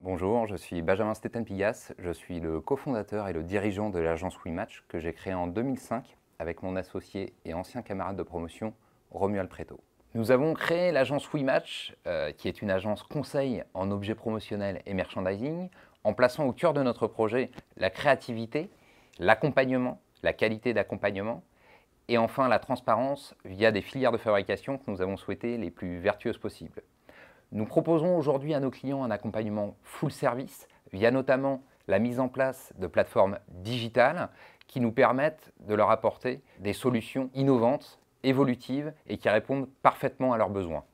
Bonjour, je suis Benjamin Stéphane-Pigas, je suis le cofondateur et le dirigeant de l'agence WeMatch que j'ai créée en 2005 avec mon associé et ancien camarade de promotion Romuald Preto. Nous avons créé l'agence WeMatch, euh, qui est une agence conseil en objets promotionnels et merchandising, en plaçant au cœur de notre projet la créativité, l'accompagnement, la qualité d'accompagnement, et enfin la transparence via des filières de fabrication que nous avons souhaitées les plus vertueuses possibles. Nous proposons aujourd'hui à nos clients un accompagnement full service via notamment la mise en place de plateformes digitales qui nous permettent de leur apporter des solutions innovantes, évolutives et qui répondent parfaitement à leurs besoins.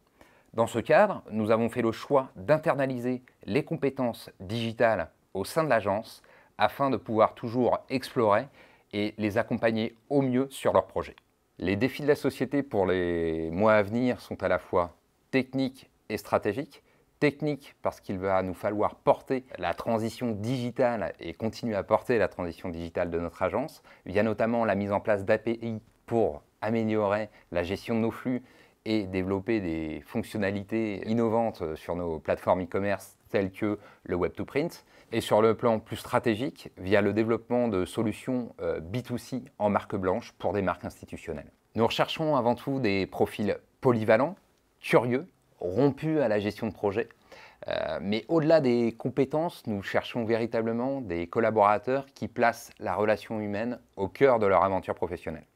Dans ce cadre, nous avons fait le choix d'internaliser les compétences digitales au sein de l'agence afin de pouvoir toujours explorer et les accompagner au mieux sur leurs projets. Les défis de la société pour les mois à venir sont à la fois techniques et stratégique, technique parce qu'il va nous falloir porter la transition digitale et continuer à porter la transition digitale de notre agence, via notamment la mise en place d'API pour améliorer la gestion de nos flux et développer des fonctionnalités innovantes sur nos plateformes e-commerce telles que le Web2Print, et sur le plan plus stratégique, via le développement de solutions euh, B2C en marque blanche pour des marques institutionnelles. Nous recherchons avant tout des profils polyvalents, curieux, rompu à la gestion de projet. Euh, mais au-delà des compétences, nous cherchons véritablement des collaborateurs qui placent la relation humaine au cœur de leur aventure professionnelle.